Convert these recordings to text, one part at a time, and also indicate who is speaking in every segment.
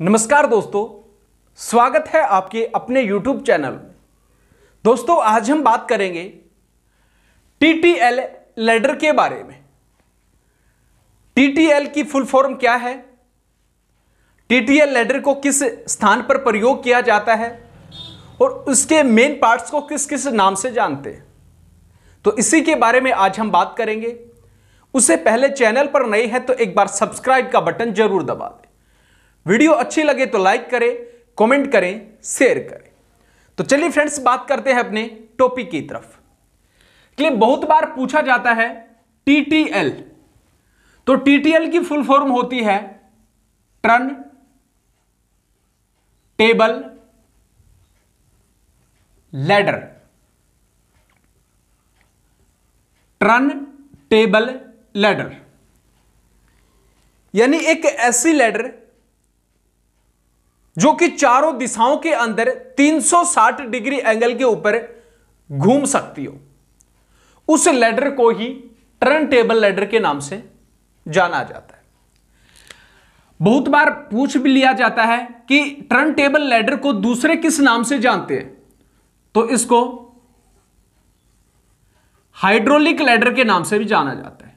Speaker 1: नमस्कार दोस्तों स्वागत है आपके अपने YouTube चैनल में दोस्तों आज हम बात करेंगे TTL लेडर के बारे में TTL की फुल फॉर्म क्या है TTL लेडर को किस स्थान पर प्रयोग किया जाता है और उसके मेन पार्ट्स को किस किस नाम से जानते हैं तो इसी के बारे में आज हम बात करेंगे उससे पहले चैनल पर नए हैं तो एक बार सब्सक्राइब का बटन जरूर दबा दें वीडियो अच्छी लगे तो लाइक करें कमेंट करें शेयर करें तो चलिए फ्रेंड्स बात करते हैं अपने टॉपिक की तरफ क्लिप बहुत बार पूछा जाता है टीटीएल तो टीटीएल की फुल फॉर्म होती है turn table ladder turn table ladder यानी एक ऐसी लेडर जो कि चारों दिशाओं के अंदर 360 डिग्री एंगल के ऊपर घूम सकती हो उस लेडर को ही टर्न टेबल लेडर के नाम से जाना जाता है बहुत बार पूछ भी लिया जाता है कि टर्न टेबल लेडर को दूसरे किस नाम से जानते हैं तो इसको हाइड्रोलिक लेडर के नाम से भी जाना जाता है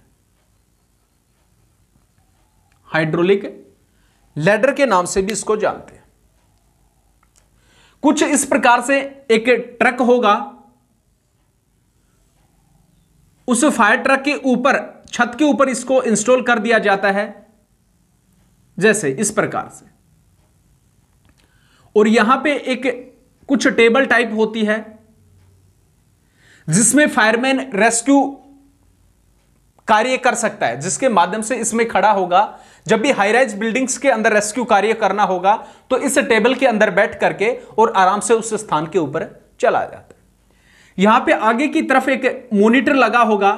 Speaker 1: हाइड्रोलिक लेडर के नाम से भी इसको जानते हैं कुछ इस प्रकार से एक ट्रक होगा उस फायर ट्रक के ऊपर छत के ऊपर इसको इंस्टॉल कर दिया जाता है जैसे इस प्रकार से और यहां पे एक कुछ टेबल टाइप होती है जिसमें फायरमैन रेस्क्यू कार्य कर सकता है जिसके माध्यम से इसमें खड़ा होगा जब भी हाईराइज बिल्डिंग्स के अंदर रेस्क्यू कार्य करना होगा तो इस टेबल के अंदर बैठ करके और आराम से उस स्थान के ऊपर चला जाता है यहां पे आगे की तरफ एक मॉनिटर लगा होगा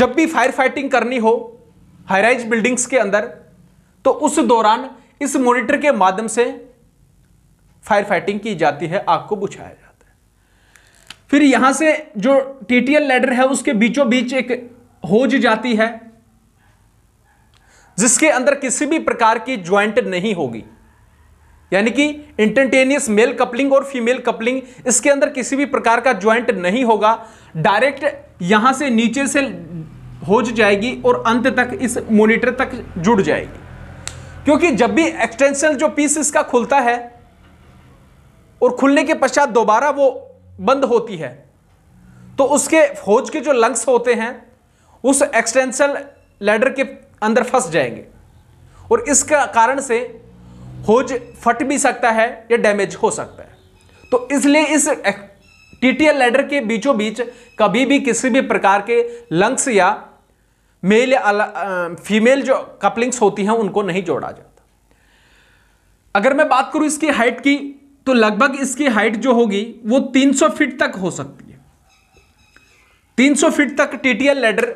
Speaker 1: जब भी फायर फाइटिंग करनी हो हाईराइज बिल्डिंग्स के अंदर तो उस दौरान इस मॉनिटर के माध्यम से फायर फाइटिंग की जाती है आग को बुझाया फिर यहां से जो टीटीएल लेडर है उसके बीचों बीच एक होज जाती है जिसके अंदर किसी भी प्रकार की ज्वाइंट नहीं होगी यानी कि इंटरटेनियस मेल कपलिंग और फीमेल कपलिंग इसके अंदर किसी भी प्रकार का ज्वाइंट नहीं होगा डायरेक्ट यहां से नीचे से होज जाएगी और अंत तक इस मोनिटर तक जुड़ जाएगी क्योंकि जब भी एक्सटेंशन जो पीस इसका खुलता है और खुलने के पश्चात दोबारा वो बंद होती है तो उसके फौज के जो लंग्स होते हैं उस एक्सटेंशन लेडर के अंदर फंस जाएंगे और इसका कारण से होज फट भी सकता है या डैमेज हो सकता है तो इसलिए इस टीटीएल लेडर के बीचों बीच कभी भी किसी भी प्रकार के लंग्स या मेल या फीमेल जो कपलिंग्स होती हैं उनको नहीं जोड़ा जाता अगर मैं बात करूं इसकी हाइट की तो लगभग इसकी हाइट जो होगी वो 300 फीट तक हो सकती है 300 फीट तक टीटीएल लेडर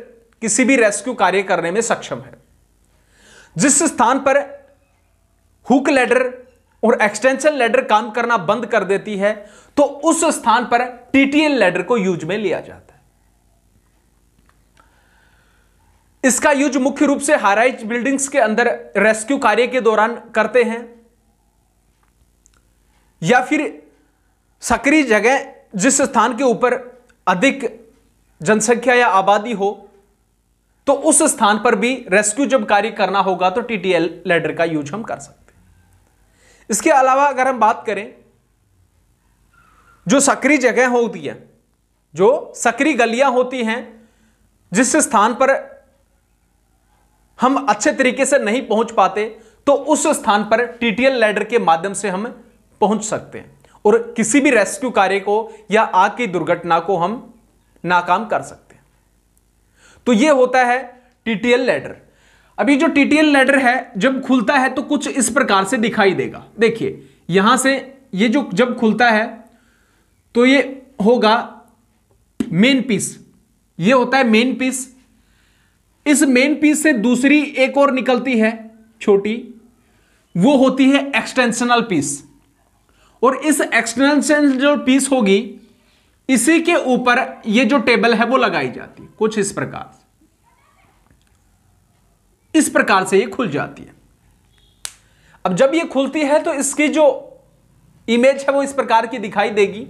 Speaker 1: किसी भी रेस्क्यू कार्य करने में सक्षम है जिस स्थान पर हुक लेडर और एक्सटेंशन लेडर काम करना बंद कर देती है तो उस स्थान पर टीटीएल लेडर को यूज में लिया जाता है इसका यूज मुख्य रूप से हाराइज बिल्डिंग्स के अंदर रेस्क्यू कार्य के दौरान करते हैं या फिर सक्रिय जगह जिस स्थान के ऊपर अधिक जनसंख्या या आबादी हो तो उस स्थान पर भी रेस्क्यू जब कार्य करना होगा तो टीटीएल लेडर का यूज हम कर सकते हैं इसके अलावा अगर हम बात करें जो सक्रिय जगह होती है जो सक्रिय गलियां होती हैं जिस स्थान पर हम अच्छे तरीके से नहीं पहुंच पाते तो उस स्थान पर टीटीएल लेडर के माध्यम से हम पहुंच सकते हैं और किसी भी रेस्क्यू कार्य को या आग की दुर्घटना को हम नाकाम कर सकते हैं तो यह होता है टीटीएल लेडर अभी जो टीटीएल लेडर है जब खुलता है तो कुछ इस प्रकार से दिखाई देगा देखिए यहां से ये जो जब खुलता है तो ये होगा मेन पीस ये होता है मेन पीस इस मेन पीस से दूसरी एक और निकलती है छोटी वो होती है एक्सटेंशनल पीस और इस एक्सटर्नल जो पीस होगी इसी के ऊपर ये जो टेबल है वो लगाई जाती है कुछ इस प्रकार इस प्रकार से ये खुल जाती है अब जब ये खुलती है तो इसकी जो इमेज है वो इस प्रकार की दिखाई देगी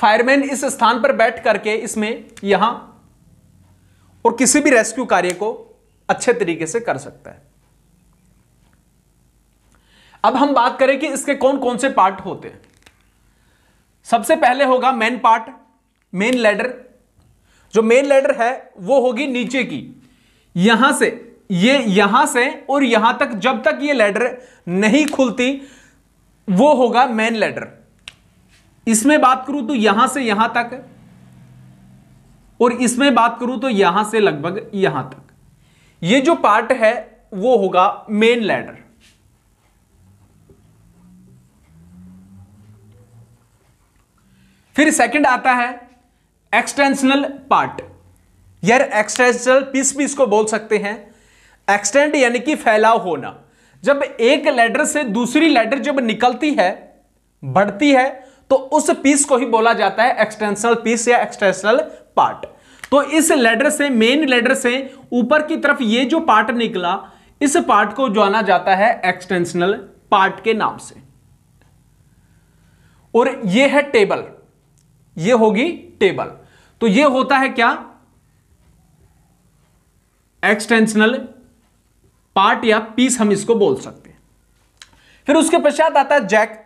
Speaker 1: फायरमैन इस स्थान पर बैठ करके इसमें यहां और किसी भी रेस्क्यू कार्य को अच्छे तरीके से कर सकता है अब हम बात करें कि इसके कौन कौन से पार्ट होते हैं सबसे पहले होगा मेन पार्ट मेन लेडर जो मेन लेडर है वो होगी नीचे की यहां से ये यहां से और यहां तक जब तक ये लेडर नहीं खुलती वो होगा मेन लेडर इसमें बात करूं तो यहां से यहां तक और इसमें बात करूं तो यहां से लगभग यहां तक ये जो पार्ट है वो होगा मेन लैडर फिर सेकंड आता है एक्सटेंशनल पार्ट यार एक्सटेंशनल पीस भी इसको बोल सकते हैं एक्सटेंड यानी कि फैलाव होना जब एक लेडर से दूसरी लेडर जब निकलती है बढ़ती है तो उस पीस को ही बोला जाता है एक्सटेंशनल पीस या एक्सटेंशनल पार्ट तो इस लेडर से मेन लेडर से ऊपर की तरफ ये जो पार्ट निकला इस पार्ट को जाना जाता है एक्सटेंशनल पार्ट के नाम से और ये है टेबल ये होगी टेबल तो ये होता है क्या एक्सटेंशनल पार्ट या पीस हम इसको बोल सकते हैं फिर उसके पश्चात आता है जैक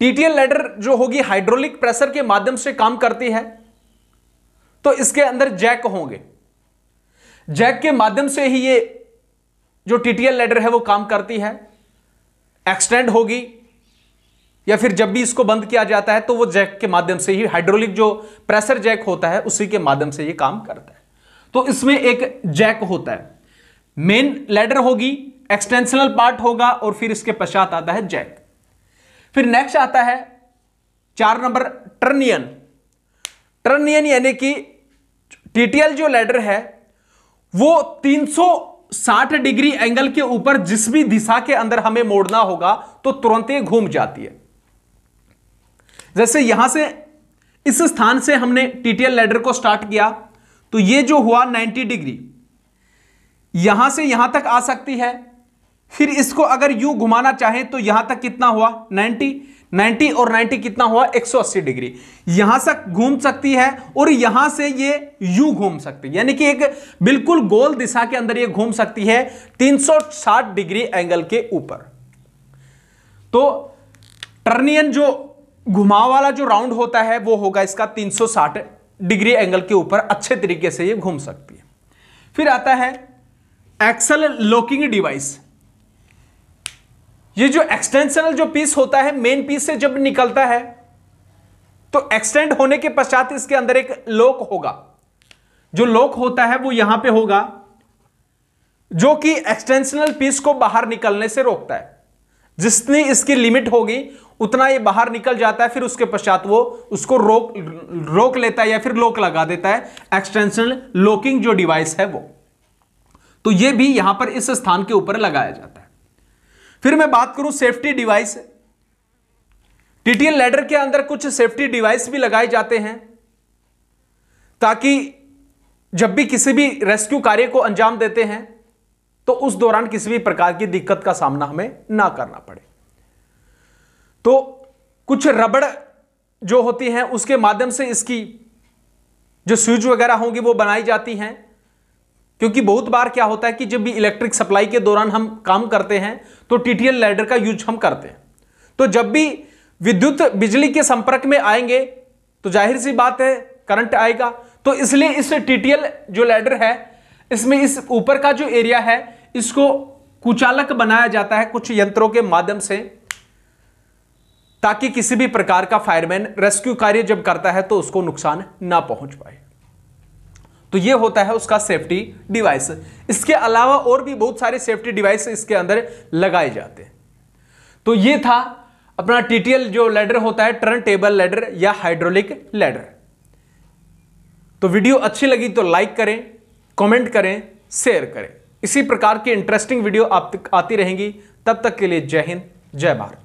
Speaker 1: टीटीएल लेडर जो होगी हाइड्रोलिक प्रेशर के माध्यम से काम करती है तो इसके अंदर जैक होंगे जैक के माध्यम से ही ये जो टीटीएल लेडर है वो काम करती है एक्सटेंड होगी या फिर जब भी इसको बंद किया जाता है तो वो जैक के माध्यम से ही हाइड्रोलिक जो प्रेशर जैक होता है उसी के माध्यम से ये काम करता है तो इसमें एक जैक होता है मेन लेडर होगी एक्सटेंशनल पार्ट होगा और फिर इसके पश्चात आता है जैक फिर नेक्स्ट आता है चार नंबर टर्नियन टर्नियन यानी कि टीटीएल जो लेडर है वो 360 डिग्री एंगल के ऊपर जिस भी दिशा के अंदर हमें मोड़ना होगा तो तुरंत ही घूम जाती है जैसे यहां से इस स्थान से हमने टीटीएल लेडर को स्टार्ट किया तो ये जो हुआ 90 डिग्री यहां से यहां तक आ सकती है फिर इसको अगर यू घुमाना चाहे तो यहां तक कितना हुआ 90 90 और 90 कितना हुआ 180 डिग्री यहां तक घूम सकती है और यहां से ये यू घूम सकती है यानी कि एक बिल्कुल गोल दिशा के अंदर ये घूम सकती है 360 डिग्री एंगल के ऊपर तो टर्नियन जो घुमाव वाला जो राउंड होता है वो होगा इसका 360 डिग्री एंगल के ऊपर अच्छे तरीके से ये घूम सकती है फिर आता है एक्सल लॉकिंग डिवाइस ये जो एक्सटेंशनल जो पीस होता है मेन पीस से जब निकलता है तो एक्सटेंड होने के पश्चात इसके अंदर एक लॉक होगा जो लॉक होता है वो यहां पे होगा जो कि एक्सटेंशनल पीस को बाहर निकलने से रोकता है जिसने इसकी लिमिट होगी उतना ये बाहर निकल जाता है फिर उसके पश्चात वो उसको रोक रोक लेता है या फिर लोक लगा देता है एक्सटेंशन लोकिंग जो डिवाइस है वो तो ये भी यहां पर इस स्थान के ऊपर लगाया जाता है फिर मैं बात करूं सेफ्टी डिवाइस टीटीएल लेडर के अंदर कुछ सेफ्टी डिवाइस भी लगाए जाते हैं ताकि जब भी किसी भी रेस्क्यू कार्य को अंजाम देते हैं तो उस दौरान किसी भी प्रकार की दिक्कत का सामना हमें ना करना पड़े तो कुछ रबड़ जो होती हैं उसके माध्यम से इसकी जो स्विच वगैरह होंगी वो बनाई जाती हैं क्योंकि बहुत बार क्या होता है कि जब भी इलेक्ट्रिक सप्लाई के दौरान हम काम करते हैं तो टीटीएल लैडर का यूज हम करते हैं तो जब भी विद्युत बिजली के संपर्क में आएंगे तो जाहिर सी बात है करंट आएगा तो इसलिए इस टीटीएल जो लैडर है इसमें इस ऊपर का जो एरिया है इसको कुचालक बनाया जाता है कुछ यंत्रों के माध्यम से ताकि किसी भी प्रकार का फायरमैन रेस्क्यू कार्य जब करता है तो उसको नुकसान ना पहुंच पाए तो ये होता है उसका सेफ्टी डिवाइस इसके अलावा और भी बहुत सारे सेफ्टी डिवाइस इसके अंदर लगाए जाते हैं तो ये था अपना टीटीएल जो लेडर होता है टर्न टेबल लेडर या हाइड्रोलिक लेडर तो वीडियो अच्छी लगी तो लाइक करें कमेंट करें शेयर करें इसी प्रकार की इंटरेस्टिंग वीडियो आप आती रहेंगी तब तक के लिए जय हिंद जय भारत